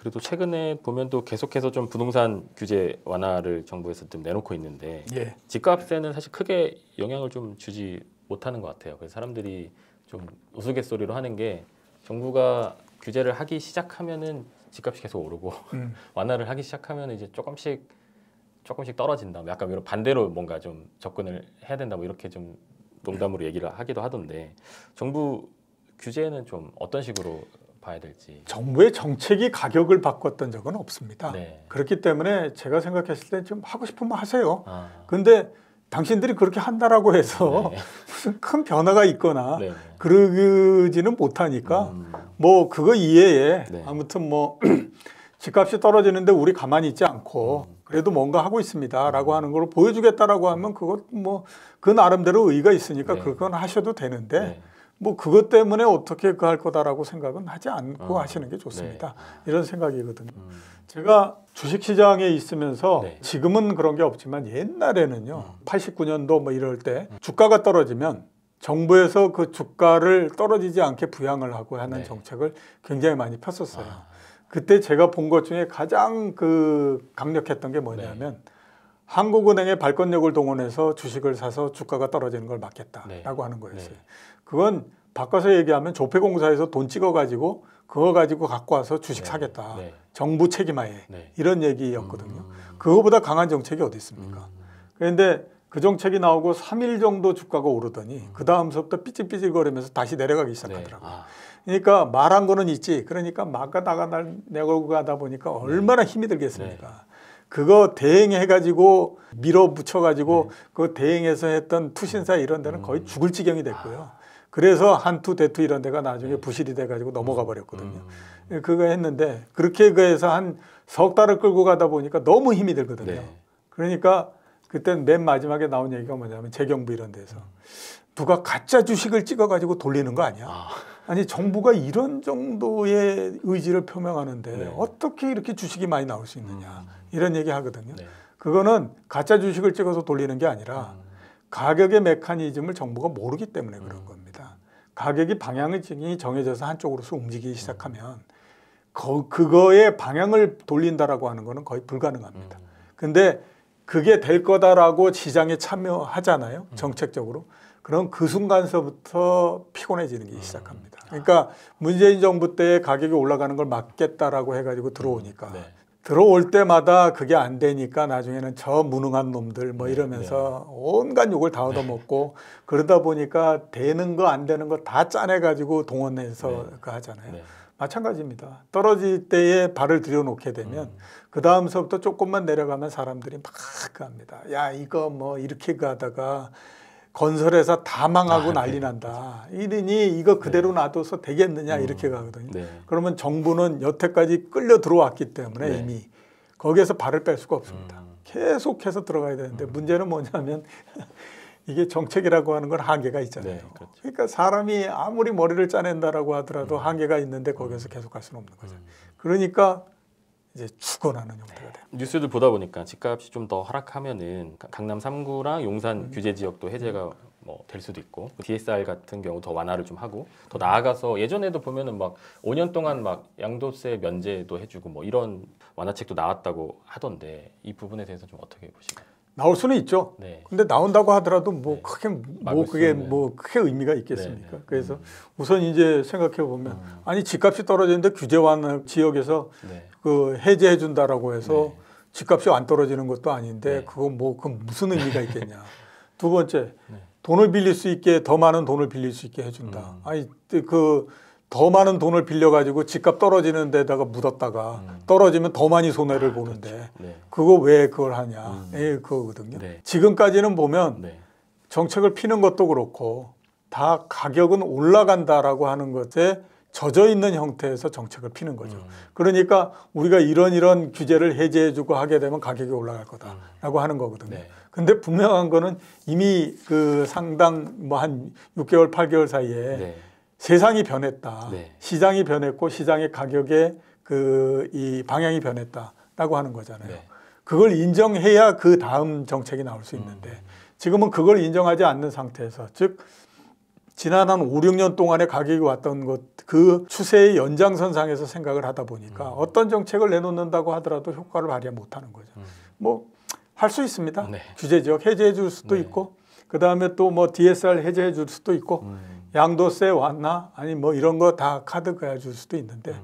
그래도 최근에 보면 또 계속해서 좀 부동산 규제 완화를 정부에서 좀 내놓고 있는데 예. 집값에는 사실 크게 영향을 좀 주지 못하는 것 같아요. 그래서 사람들이 좀 우스갯소리로 하는 게 정부가 규제를 하기 시작하면은 집값이 계속 오르고 음. 완화를 하기 시작하면 이제 조금씩 조금씩 떨어진다. 뭐 약간 이런 반대로 뭔가 좀 접근을 해야 된다. 뭐 이렇게 좀 농담으로 얘기를 하기도 하던데 정부 규제는 좀 어떤 식으로 봐야 될지. 정부의 정책이 가격을 바꿨던 적은 없습니다. 네. 그렇기 때문에 제가 생각했을 때 좀 하고 싶으면 하세요. 아. 근데 당신들이 그렇게 한다라고 해서 네. 무슨 큰 변화가 있거나 네. 그러지는 못하니까 음. 뭐 그거 이해에 네. 아무튼 뭐 집값이 떨어지는데 우리 가만히 있지 않고 음. 그래도 뭔가 하고 있습니다라고 하는 걸 보여주겠다라고 하면 그것 뭐 그 나름대로 의의가 있으니까 네. 그건 하셔도 되는데 네. 뭐 그것 때문에 어떻게 그 할 거다라고 생각은 하지 않고 아, 하시는 게 네. 좋습니다. 네. 이런 생각이거든요. 음. 제가 주식시장에 있으면서 네. 지금은 그런 게 없지만 옛날에는요. 음. 89년도 뭐 이럴 때 주가가 떨어지면 정부에서 그 주가를 떨어지지 않게 부양을 하고 하는 네. 정책을 굉장히 많이 폈었어요. 아. 그때 제가 본 것 중에 가장 그 강력했던 게 뭐냐면 네. 한국은행의 발권력을 동원해서 주식을 사서 주가가 떨어지는 걸 막겠다라고 네. 하는 거였어요. 그건 바꿔서 얘기하면 조폐공사에서 돈 찍어가지고 그거 가지고 갖고 와서 주식 네. 사겠다. 네. 정부 책임하에 네. 이런 얘기였거든요. 음. 그거보다 강한 정책이 어디 있습니까? 음. 그런데 그 정책이 나오고 3일 정도 주가가 오르더니 음. 그 다음서부터 삐질삐질거리면서 다시 내려가기 네. 시작하더라고요. 아. 그러니까 말한 거는 있지. 그러니까 막가 나가 날 내고 가다 보니까 네. 얼마나 힘이 들겠습니까? 네. 그거 대행해가지고 밀어붙여가지고 그 대행해서 했던 투신사 이런 데는 음. 거의 죽을 지경이 됐고요. 아. 그래서 한투 대투 이런 데가 나중에 네. 부실이 돼가지고 넘어가 버렸거든요. 음. 예, 그거 했는데 그렇게 해서 한 석 달을 끌고 가다 보니까 너무 힘이 들거든요. 네. 그러니까 그땐 맨 마지막에 나온 얘기가 뭐냐면 재경부 이런 데서 음. 누가 가짜 주식을 찍어가지고 돌리는 거 아니야? 아. 니 정부가 이런 정도의 의지를 표명하는데 네. 어떻게 이렇게 주식이 많이 나올 수 있느냐 음. 이런 얘기 하거든요. 네. 그거는 가짜 주식을 찍어서 돌리는 게 아니라 음. 가격의 메커니즘을 정부가 모르기 때문에 그런 음. 겁니다. 가격이 방향이 정해져서 한쪽으로 서 움직이기 시작하면 거, 그거의 방향을 돌린다라고 하는 거는 거의 불가능합니다. 그런데 음. 그게 될 거다라고 시장에 참여하잖아요. 음. 정책적으로. 그럼 그 순간서부터 피곤해지는 게 시작합니다. 그러니까 문재인 정부 때 가격이 올라가는 걸 막겠다라고 해가지고 들어오니까 아, 네. 들어올 때마다 그게 안 되니까 나중에는 저 무능한 놈들 뭐 네, 이러면서 네. 온갖 욕을 다 얻어먹고 그러다 보니까 되는 거 안 되는 거 다 짜내가지고 동원해서 네. 그 하잖아요. 네. 마찬가지입니다. 떨어질 때에 발을 들여놓게 되면 음. 그 다음서부터 조금만 내려가면 사람들이 막 합니다. 야 이거 뭐 이렇게 가다가 건설회사 다 망하고 아, 네. 난리 난다. 이러니 이거 그대로 네. 놔둬서 되겠느냐 음. 이렇게 가거든요. 네. 그러면 정부는 여태까지 끌려 들어왔기 때문에 네. 이미 거기에서 발을 뺄 수가 없습니다. 음. 계속해서 들어가야 되는데 음. 문제는 뭐냐면 이게 정책이라고 하는 건 한계가 있잖아요. 네, 그렇죠. 그러니까 사람이 아무리 머리를 짜낸다라고 하더라도 음. 한계가 있는데 거기에서 계속 갈 수는 없는 거죠. 음. 그러니까 이제 죽어나는 형태가 돼요. 뉴스들 보다 보니까 집값이 좀 더 하락하면은 강남 3구랑 용산 음. 규제 지역도 해제가 뭐 될 수도 있고 DSR 같은 경우 더 완화를 좀 하고 더 나아가서 예전에도 보면은 막 5년 동안 막 양도세 면제도 해주고 뭐 이런 완화책도 나왔다고 하던데 이 부분에 대해서 좀 어떻게 보시나요? 나올 수는 있죠. 네. 근데 나온다고 하더라도 뭐 네. 크게 뭐 그게 뭐 크게 의미가 있겠습니까? 네. 그래서 음. 우선 이제 생각해 보면 음. 아니 집값이 떨어지는데 규제 완화 지역에서 네. 그 해제해 준다라고 해서 네. 집값이 안 떨어지는 것도 아닌데 네. 그거 뭐그 무슨 의미가 있겠냐. 두 번째 돈을 빌릴 수 있게 더 많은 돈을 빌릴 수 있게 해준다. 음. 아니 그더 많은 돈을 빌려가지고 집값 떨어지는 데다가 묻었다가 음. 떨어지면 더 많이 손해를 아, 보는데 그렇죠. 네. 그거 왜 그걸 하냐 음. 에이, 예, 그거거든요. 네. 지금까지는 보면 네. 정책을 피는 것도 그렇고 다 가격은 올라간다라고 하는 것에 젖어 있는 형태에서 정책을 피는 거죠. 음. 그러니까 우리가 이런 이런 규제를 해제해주고 하게 되면 가격이 올라갈 거다라고 음. 하는 거거든요. 네. 근데 분명한 거는 이미 그 상당 뭐 한 6개월, 8개월 사이에 네. 세상이 변했다. 네. 시장이 변했고 시장의 가격의 그 이 방향이 변했다라고 하는 거잖아요. 네. 그걸 인정해야 그 다음 정책이 나올 수 있는데 음. 지금은 그걸 인정하지 않는 상태에서 즉 지난 한 5, 6년 동안의 가격이 왔던 것, 그 추세의 연장선상에서 생각을 하다 보니까 음. 어떤 정책을 내놓는다고 하더라도 효과를 발휘 못하는 거죠. 음. 뭐할 수 있습니다. 네. 규제적 해제해 줄 수도 네. 있고, 그 다음에 또 뭐 DSR 해제해 줄 수도 있고, 음. 양도세 왔나? 아니 뭐 이런 거 다 카드 가어줄 수도 있는데 음.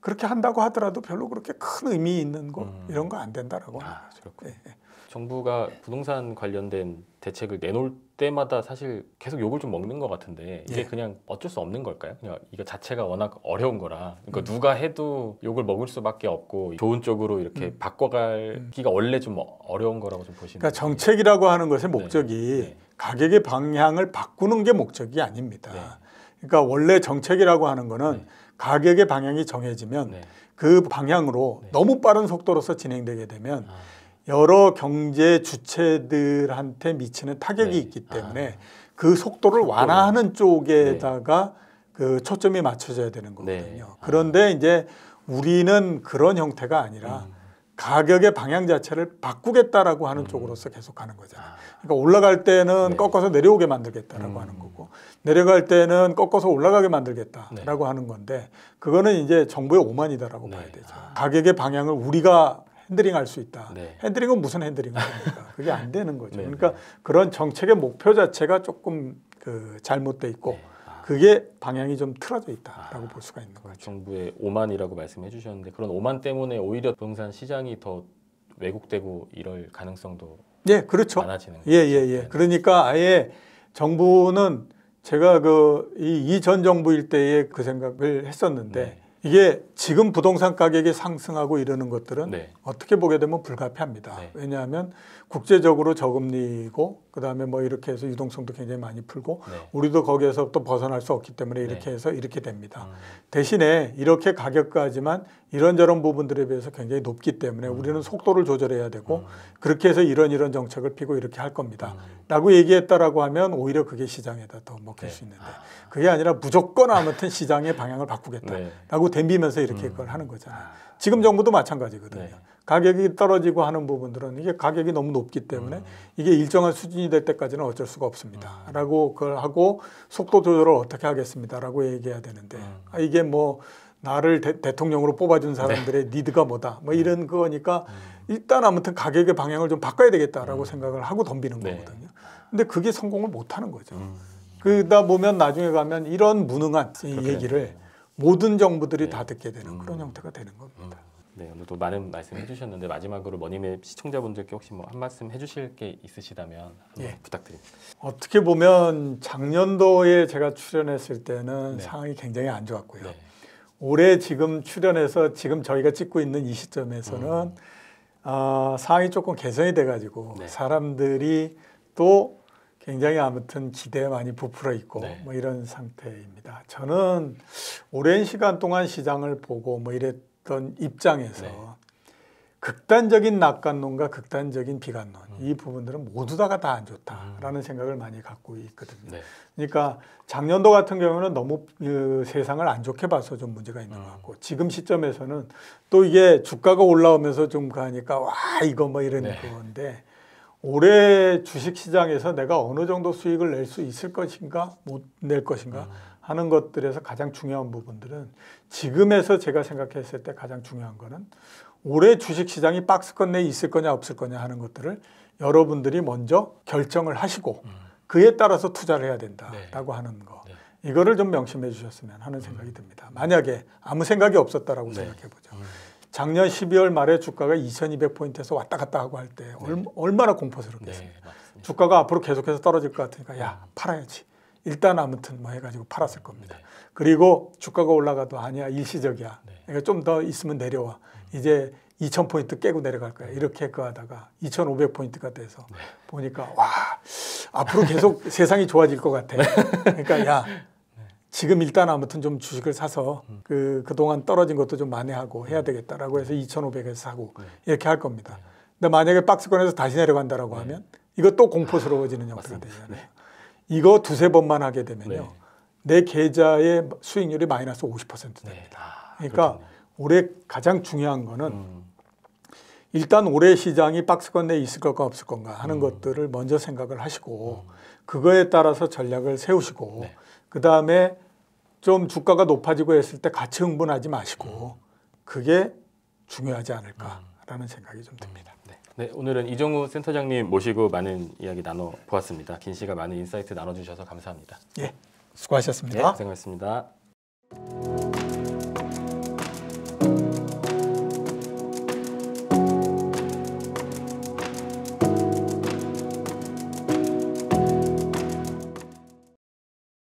그렇게 한다고 하더라도 별로 그렇게 큰 의미 있는 거 음. 이런 거 안 된다라고 아, 하는 거죠. 예, 예, 정부가 부동산 관련된 대책을 내놓을 때마다 사실 계속 욕을 좀 먹는 것 같은데 이게 예. 그냥 어쩔 수 없는 걸까요? 그냥 이거 자체가 워낙 어려운 거라 그러니까 음. 누가 해도 욕을 먹을 수밖에 없고 좋은 쪽으로 이렇게 음. 바꿔갈기가 음. 원래 좀 어려운 거라고 좀 보시는. 그러니까 정책이라고 하는 것의 목적이 네. 네. 가격의 방향을 바꾸는 게 목적이 아닙니다. 네. 그러니까 원래 정책이라고 하는 거는 네. 가격의 방향이 정해지면 네. 그 방향으로 네. 너무 빠른 속도로서 진행되게 되면 아. 여러 경제 주체들한테 미치는 타격이 네. 있기 아. 때문에 아. 그 속도를 속도 완화하는 네. 쪽에다가 그 초점이 맞춰져야 되는 거거든요. 아. 그런데 이제 우리는 그런 형태가 아니라 음. 가격의 방향 자체를 바꾸겠다라고 하는 음. 쪽으로서 계속 가는 거잖아요. 그러니까 올라갈 때는 네. 꺾어서 내려오게 만들겠다라고 음. 하는 거고 내려갈 때는 꺾어서 올라가게 만들겠다라고 네. 하는 건데 그거는 이제 정부의 오만이다라고 네. 봐야 되죠. 아. 가격의 방향을 우리가 핸드링 할 수 있다. 네. 핸드링은 무슨 핸드링을 합니까? 그게 안 되는 거죠. 네, 그러니까 네. 그런 정책의 목표 자체가 조금 그 잘못돼 있고 그게 방향이 좀 틀어져 있다라고 아, 볼 수가 있는 거죠. 정부의 오만이라고 말씀해 주셨는데 그런 오만 때문에 오히려 부동산 시장이 더 왜곡되고 이럴 가능성도 예, 그렇죠. 많아지는 예, 예, 예. 네. 그러니까 아예 정부는 제가 그 이전 정부 일때에 그 생각을 했었는데 네. 이게 지금 부동산 가격이 상승하고 이러는 것들은 네. 어떻게 보게 되면 불가피합니다. 네. 왜냐하면 국제적으로 저금리고 그다음에 뭐 이렇게 해서 유동성도 굉장히 많이 풀고 네. 우리도 거기에서 또 벗어날 수 없기 때문에 네. 이렇게 해서 이렇게 됩니다. 음. 대신에 이렇게 가격까지만 이런저런 부분들에 비해서 굉장히 높기 때문에 음. 우리는 속도를 조절해야 되고 음. 그렇게 해서 이런 이런 정책을 피고 이렇게 할 겁니다. 음. 라고 얘기했다라고 하면 오히려 그게 시장에다 더 먹힐 네. 수 있는데 아. 그게 아니라 무조건 아무튼 시장의 방향을 바꾸겠다라고 네. 댐비면서 이렇게 음. 그걸 하는 거잖아요. 아. 지금 정부도 마찬가지거든요. 네. 가격이 떨어지고 하는 부분들은 이게 가격이 너무 높기 때문에 음. 이게 일정한 수준이 될 때까지는 어쩔 수가 없습니다. 음. 라고 그걸 하고 속도 조절을 어떻게 하겠습니다. 라고 얘기해야 되는데 음. 아, 이게 뭐 나를 대, 통령으로 뽑아준 사람들의 네. 니드가 뭐다 뭐 음. 이런 거니까 일단 아무튼 가격의 방향을 좀 바꿔야 되겠다라고 생각을 하고 덤비는 네. 거거든요. 근데 그게 성공을 못 하는 거죠. 그러다 보면 나중에 가면 이런 무능한 그렇군요. 얘기를 네. 모든 정부들이 네. 다 듣게 되는 음. 그런 형태가 되는 겁니다. 음. 네, 오늘도 많은 말씀 해주셨는데 마지막으로 머님의 시청자분들께 혹시 뭐 한 말씀 해주실 게 있으시다면 예. 부탁드립니다. 어떻게 보면 작년도에 제가 출연했을 때는 네. 상황이 굉장히 안 좋았고요. 네. 올해 지금 출연해서 지금 저희가 찍고 있는 이 시점에서는 음. 어, 상황이 조금 개선이 돼가지고 네. 사람들이 또 굉장히 아무튼 기대에 많이 부풀어 있고 네. 뭐 이런 상태입니다. 저는 오랜 시간 동안 시장을 보고 뭐 이랬던 입장에서 네. 극단적인 낙관론과 극단적인 비관론 음. 이 부분들은 모두 다가 다 안 좋다라는 음. 생각을 많이 갖고 있거든요. 네. 그러니까 작년도 같은 경우는 너무 그 세상을 안 좋게 봐서 좀 문제가 있는 음. 것 같고 지금 시점에서는 또 이게 주가가 올라오면서 좀 가니까 와 이거 뭐 이런 네. 건데 올해 주식시장에서 내가 어느 정도 수익을 낼 수 있을 것인가 못 낼 것인가 음. 하는 것들에서 가장 중요한 부분들은 지금에서 제가 생각했을 때 가장 중요한 거는 올해 주식시장이 박스권 내에 있을 거냐 없을 거냐 하는 것들을 여러분들이 먼저 결정을 하시고 음. 그에 따라서 투자를 해야 된다라고 네. 하는 거 네. 이거를 좀 명심해 주셨으면 하는 생각이 음. 듭니다. 만약에 아무 생각이 없었다라고 네. 생각해 보죠. 음. 작년 12월 말에 주가가 2,200포인트에서 왔다 갔다 하고 할때 네. 얼마나 공포스럽겠습니까? 네, 주가가 앞으로 계속해서 떨어질 것 같으니까 야 팔아야지. 일단 아무튼 뭐 해가지고 팔았을 겁니다. 네. 그리고 주가가 올라가도 아니야 일시적이야. 네. 그러니까 좀 더 있으면 내려와. 음. 이제 2 0 0 0 포인트 깨고 내려갈 거야. 이렇게 그 하다가 2,500 포인트가 돼서 네. 보니까 와 앞으로 계속 세상이 좋아질 것 같아. 그러니까 야 지금 일단 아무튼 좀 주식을 사서 음. 그 그동안 떨어진 것도 좀 만회하고 해야 음. 되겠다라고 해서 2,500에서 사고 네. 이렇게 할 겁니다. 네. 근데 만약에 박스권에서 다시 내려간다라고 네. 하면 이것도 공포스러워지는 아, 형태가 되잖아요. 네. 네. 이거 두세 번만 하게 되면요. 네. 내 계좌의 수익률이 마이너스 50% 됩니다. 아, 그러니까 그렇군요. 올해 가장 중요한 거는 음. 일단 올해 시장이 박스권 내에 있을 것과 없을 건가 하는 음. 것들을 먼저 생각을 하시고 음. 그거에 따라서 전략을 세우시고 그 다음에 좀 주가가 높아지고 했을 때 같이 흥분하지 마시고 음. 그게 중요하지 않을까라는 생각이 좀 듭니다. 음. 네. 네. 오늘은 이정우 센터장님 모시고 많은 이야기 나눠 보았습니다. 긴 시간 많은 인사이트 나눠주셔서 감사합니다. 예, 수고하셨습니다. 네, 고생하셨습니다.